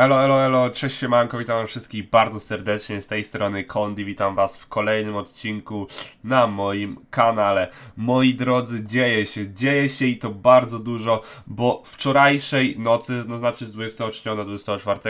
Elo, elo, elo, cześć siemanko, witam wszystkich bardzo serdecznie z tej strony Kondi, witam was w kolejnym odcinku na moim kanale. Moi drodzy, dzieje się, dzieje się i to bardzo dużo, bo wczorajszej nocy, no znaczy z 23 na 24,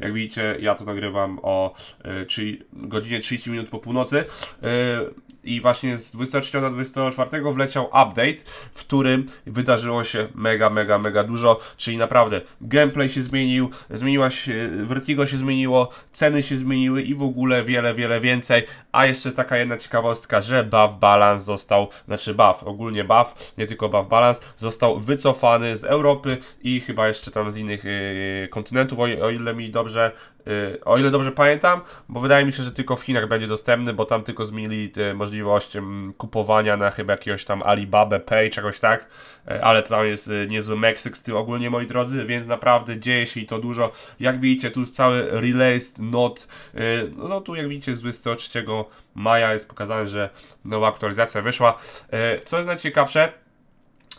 jak widzicie ja tu nagrywam o y, czyli godzinie 30 minut po północy, y, i właśnie z 23 na 24 wleciał update, w którym wydarzyło się mega, mega, mega dużo, czyli naprawdę gameplay się zmienił, zmieniła się, Vertigo się zmieniło, ceny się zmieniły i w ogóle wiele, wiele więcej, a jeszcze taka jedna ciekawostka, że Buff Balance został, znaczy Buff, ogólnie Buff, nie tylko Buff Balance, został wycofany z Europy i chyba jeszcze tam z innych yy, kontynentów, o, o ile mi dobrze yy, o ile dobrze pamiętam, bo wydaje mi się, że tylko w Chinach będzie dostępny, bo tam tylko zmienili te możliwości możliwość kupowania na chyba jakiegoś tam Alibaba Pay, czegoś tak, e, ale tam jest e, niezły Meksyk z tym ogólnie, moi drodzy, więc naprawdę dzieje się i to dużo. Jak widzicie, tu jest cały released not, e, no tu jak widzicie z 23 maja jest pokazane, że nowa aktualizacja wyszła. Co jest najciekawsze,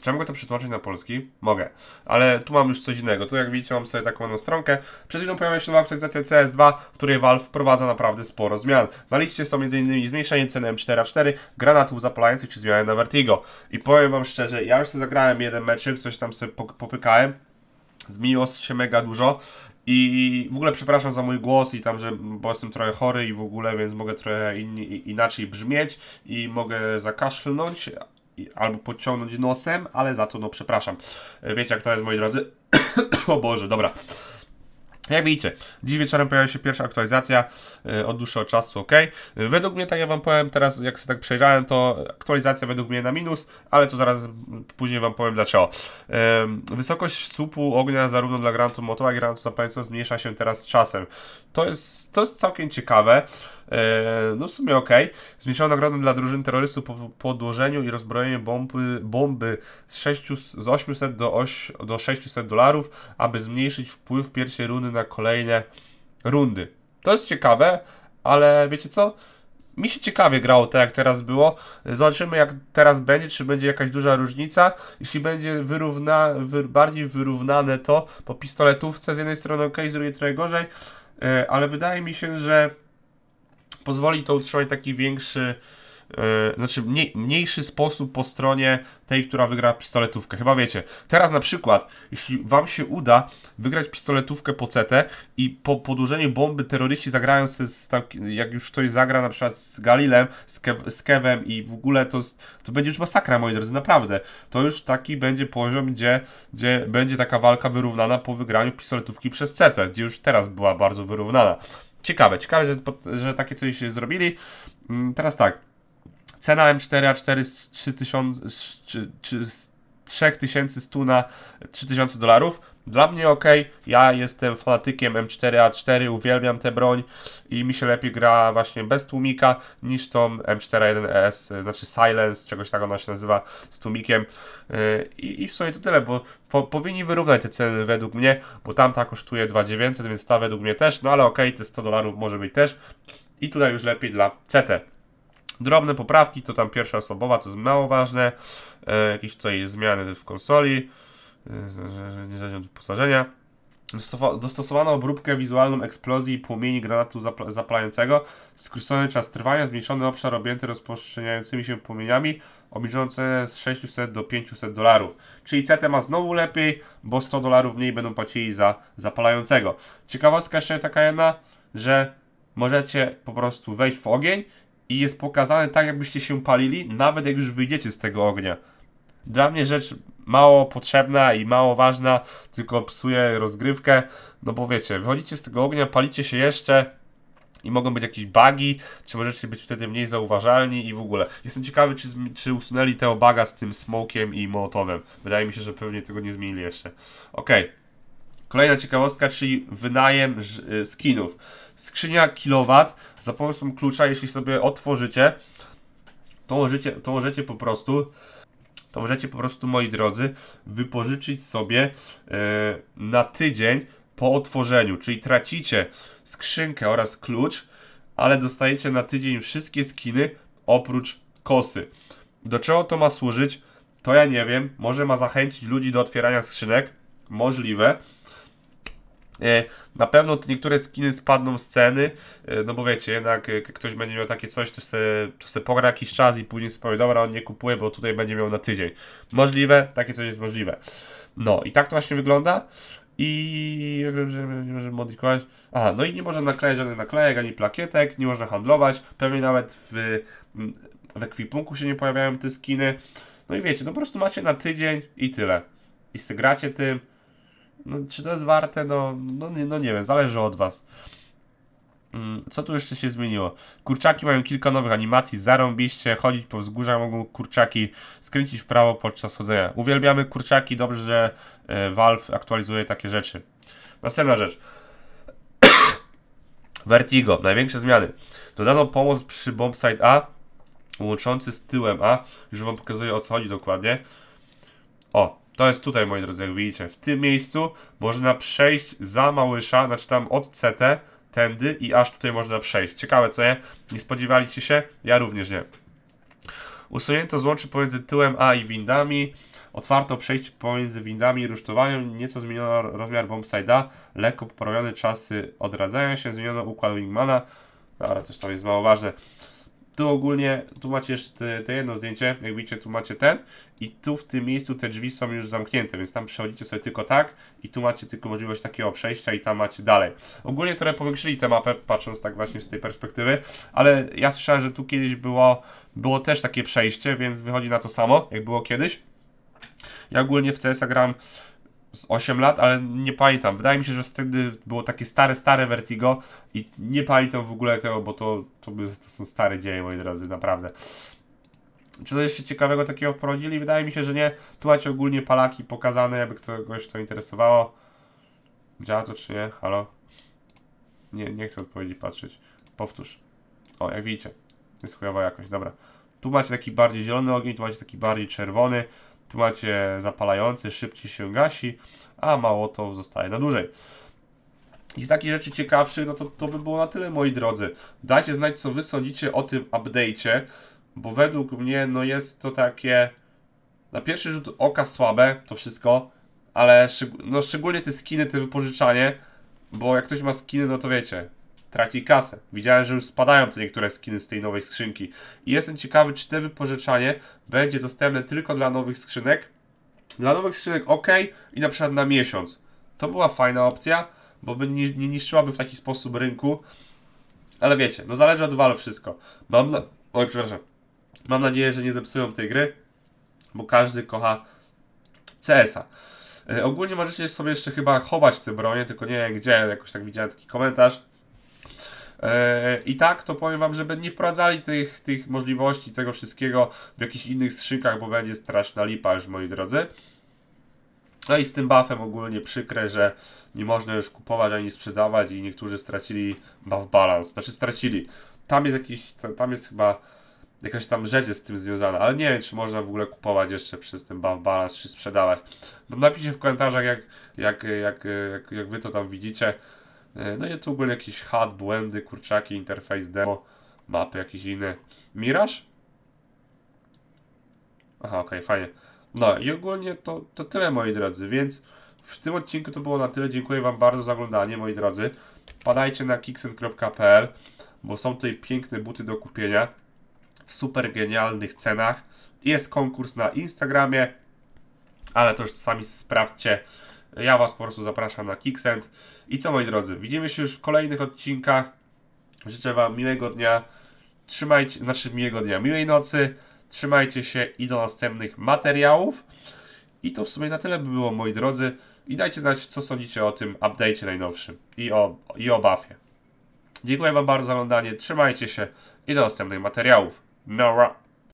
czy mogę to przetłumaczyć na polski? Mogę, ale tu mam już coś innego. Tu jak widzicie mam sobie taką jedną stronkę. Przed chwilą pojawiła się nowa aktualizacja CS2, w której Valve wprowadza naprawdę sporo zmian. Na liście są m.in. zmniejszenie ceny M4A4, granatów zapalających czy zmiany na Vertigo. I powiem wam szczerze, ja już sobie zagrałem jeden meczyk, coś tam sobie popykałem. Zmieniło się mega dużo. I w ogóle przepraszam za mój głos i tam, że bo jestem trochę chory i w ogóle, więc mogę trochę in, inaczej brzmieć i mogę zakaszlnąć, albo podciągnąć nosem, ale za to no przepraszam. E, wiecie jak to jest moi drodzy? o Boże, dobra. Jak widzicie, dziś wieczorem pojawiła się pierwsza aktualizacja e, od dłuższego czasu, ok? E, według mnie, tak ja Wam powiem teraz, jak sobie tak przejrzałem, to aktualizacja według mnie na minus, ale to zaraz później Wam powiem dlaczego. wysokość słupu ognia zarówno dla Grantu motowa, jak i Grantu zapalnicy zmniejsza się teraz z czasem. To jest, to jest całkiem ciekawe. E, no w sumie okej. Okay. Zmniejszono nagrodę dla drużyn terrorystów po podłożeniu i rozbrojeniu bomby, bomby z, 600, z 800 do, 8, do 600 dolarów, aby zmniejszyć wpływ pierwszej rundy na kolejne rundy. To jest ciekawe, ale wiecie co? Mi się ciekawie grało to tak, jak teraz było. Zobaczymy jak teraz będzie, czy będzie jakaś duża różnica. Jeśli będzie wyrówna, wy, bardziej wyrównane to po pistoletówce z jednej strony ok, z drugiej trochę gorzej, e, ale wydaje mi się, że Pozwoli to utrzymać taki większy, Yy, znaczy mniej, mniejszy sposób po stronie tej, która wygra pistoletówkę. Chyba wiecie. Teraz na przykład, jeśli wam się uda wygrać pistoletówkę po CT i po podłożeniu bomby terroryści zagrają się z, tam, jak już ktoś zagra na przykład z Galilem, z, Kev, z Kevem i w ogóle to, to będzie już masakra, moi drodzy, naprawdę. To już taki będzie poziom, gdzie, gdzie będzie taka walka wyrównana po wygraniu pistoletówki przez CT, gdzie już teraz była bardzo wyrównana ciekawe, ciekawe, że, że takie coś zrobili. Mm, teraz tak, cena M4 A4 z 3000 3100 na 3000 dolarów dla mnie ok, ja jestem fanatykiem M4A4, uwielbiam tę broń i mi się lepiej gra właśnie bez tłumika niż tą M41ES, e znaczy Silence, czegoś tak ona się nazywa, z tłumikiem. Y, I, i w sumie to tyle, bo po, powinni wyrównać te ceny według mnie, bo tamta kosztuje 2900, więc ta według mnie też, no ale ok, te 100 dolarów może być też. I tutaj już lepiej dla CT. Drobne poprawki, to tam pierwsza osobowa, to jest mało ważne. E, jakieś tutaj zmiany w konsoli nie znaleziono wyposażenia. Dostosowano obróbkę wizualną eksplozji i płomieni granatu zapalającego, skrócony czas trwania, zmniejszony obszar objęty rozprzestrzeniającymi się płomieniami, obniżono cenę z 600 do 500 dolarów. Czyli CT ma znowu lepiej, bo 100 dolarów mniej będą płacili za zapalającego. Ciekawostka jeszcze taka jedna, że możecie po prostu wejść w ogień i jest pokazane tak, jakbyście się palili, nawet jak już wyjdziecie z tego ognia. Dla mnie rzecz mało potrzebna i mało ważna, tylko psuje rozgrywkę. No bo wiecie, wychodzicie z tego ognia, palicie się jeszcze, i mogą być jakieś bugi, czy możecie być wtedy mniej zauważalni i w ogóle. Jestem ciekawy, czy, czy usunęli te baga z tym smokiem i molotowem. Wydaje mi się, że pewnie tego nie zmienili jeszcze. Ok. Kolejna ciekawostka, czyli wynajem y, skinów. Skrzynia kilowat za pomocą klucza, jeśli sobie otworzycie, to możecie, to możecie po prostu to możecie po prostu, moi drodzy, wypożyczyć sobie e, na tydzień po otworzeniu, czyli tracicie skrzynkę oraz klucz, ale dostajecie na tydzień wszystkie skiny oprócz kosy. Do czego to ma służyć? To ja nie wiem. Może ma zachęcić ludzi do otwierania skrzynek? Możliwe E, na pewno niektóre skiny spadną z ceny, e, no bo wiecie, jednak e, ktoś będzie miał takie coś, to se, to se pogra jakiś czas i później sobie, dobra, on nie kupuje, bo tutaj będzie miał na tydzień. Możliwe, takie coś jest możliwe. No i tak to właśnie wygląda. I że nie możemy modyfikować. Aha, no i nie można naklejać żadnych naklejek ani plakietek, nie można handlować. Pewnie nawet w, w ekwipunku się nie pojawiają te skiny. No i wiecie, no po prostu macie na tydzień i tyle. I sygracie tym, no, czy to jest warte? No, no, nie, no nie wiem, zależy od Was. Mm, co tu jeszcze się zmieniło? Kurczaki mają kilka nowych animacji, zarąbiście, chodzić po wzgórzach mogą kurczaki skręcić w prawo podczas chodzenia. Uwielbiamy kurczaki, dobrze, że e, Valve aktualizuje takie rzeczy. Następna rzecz. Vertigo, największe zmiany. Dodano pomoc przy bombsite A, łączący z tyłem A. Już Wam pokazuję o co chodzi dokładnie. O, to jest tutaj, moi drodzy, jak widzicie. W tym miejscu można przejść za Małysza, znaczy tam od CT, tędy i aż tutaj można przejść. Ciekawe, co je. Nie spodziewaliście się? Ja również nie. Usunięto złączy pomiędzy tyłem A i windami. Otwarto przejście pomiędzy windami i rusztowaniem. Nieco zmieniono rozmiar bombside'a. Lekko poprawione czasy odradzają się. Zmieniono układ wingmana. No, ale też to jest mało ważne. Tu ogólnie, tu macie jeszcze te, te, jedno zdjęcie, jak widzicie tu macie ten i tu w tym miejscu te drzwi są już zamknięte, więc tam przechodzicie sobie tylko tak i tu macie tylko możliwość takiego przejścia i tam macie dalej. Ogólnie które powiększyli tę mapę, patrząc tak właśnie z tej perspektywy, ale ja słyszałem, że tu kiedyś było, było też takie przejście, więc wychodzi na to samo, jak było kiedyś. Ja ogólnie w CS grałem z 8 lat, ale nie pamiętam. Wydaje mi się, że wtedy było takie stare, stare Vertigo i nie pamiętam w ogóle tego, bo to, to, to są stare dzieje, moi drodzy, naprawdę. Czy to jeszcze ciekawego takiego wprowadzili? Wydaje mi się, że nie. Tu macie ogólnie palaki pokazane, jakby kogoś to interesowało. Działa to czy nie? Halo? Nie, nie chcę odpowiedzi patrzeć. Powtórz. O, jak widzicie, jest chujowa jakość, dobra. Tu macie taki bardziej zielony ogień, tu macie taki bardziej czerwony. Tu macie zapalający, szybciej się gasi, a mało to zostaje na dłużej. I z takich rzeczy ciekawszych, no to, to by było na tyle, moi drodzy. Dajcie znać, co wy sądzicie o tym update'cie, bo według mnie, no jest to takie na pierwszy rzut oka słabe, to wszystko, ale szczeg no szczególnie te skiny, te wypożyczanie, bo jak ktoś ma skiny, no to wiecie, traci kasę. Widziałem, że już spadają te niektóre skiny z tej nowej skrzynki. I jestem ciekawy, czy te wypożyczanie będzie dostępne tylko dla nowych skrzynek. Dla nowych skrzynek ok i na przykład na miesiąc. To była fajna opcja, bo by nie, nie niszczyłaby w taki sposób rynku. Ale wiecie, no zależy od Valve wszystko. Mam na... Oj, przepraszam. Mam nadzieję, że nie zepsują tej gry, bo każdy kocha CS-a. E, ogólnie możecie sobie jeszcze chyba chować te bronie, tylko nie wiem gdzie, jakoś tak widziałem taki komentarz. E, I tak, to powiem Wam, żeby nie wprowadzali tych, tych możliwości, tego wszystkiego w jakichś innych skrzynkach, bo będzie straszna lipa już, moi drodzy. No i z tym buffem ogólnie przykre, że nie można już kupować ani sprzedawać i niektórzy stracili buff balance. Znaczy stracili. Tam jest jakiś, tam jest chyba jakaś tam rzecz jest z tym związana, ale nie wiem, czy można w ogóle kupować jeszcze przez ten buff balance, czy sprzedawać. No napiszcie w komentarzach, jak, jak, jak, jak, jak wy to tam widzicie. E, no i tu ogólnie jakiś HUD, błędy, kurczaki, interfejs demo, mapy jakieś inne. Mirage? Aha, okej, okay, fajnie. No i ogólnie to, to tyle, moi drodzy, więc w tym odcinku to było na tyle. Dziękuję Wam bardzo za oglądanie, moi drodzy. Padajcie na kiksen.pl, bo są tutaj piękne buty do kupienia w super genialnych cenach. Jest konkurs na Instagramie, ale to już sami sprawdźcie. Ja Was po prostu zapraszam na Kicksend. I co moi drodzy, widzimy się już w kolejnych odcinkach. Życzę Wam miłego dnia. Trzymajcie, znaczy miłego dnia, miłej nocy. Trzymajcie się i do następnych materiałów. I to w sumie na tyle by było, moi drodzy. I dajcie znać, co sądzicie o tym update'cie najnowszym i o, i o buffie. Dziękuję Wam bardzo za oglądanie, trzymajcie się i do następnych materiałów. Nora!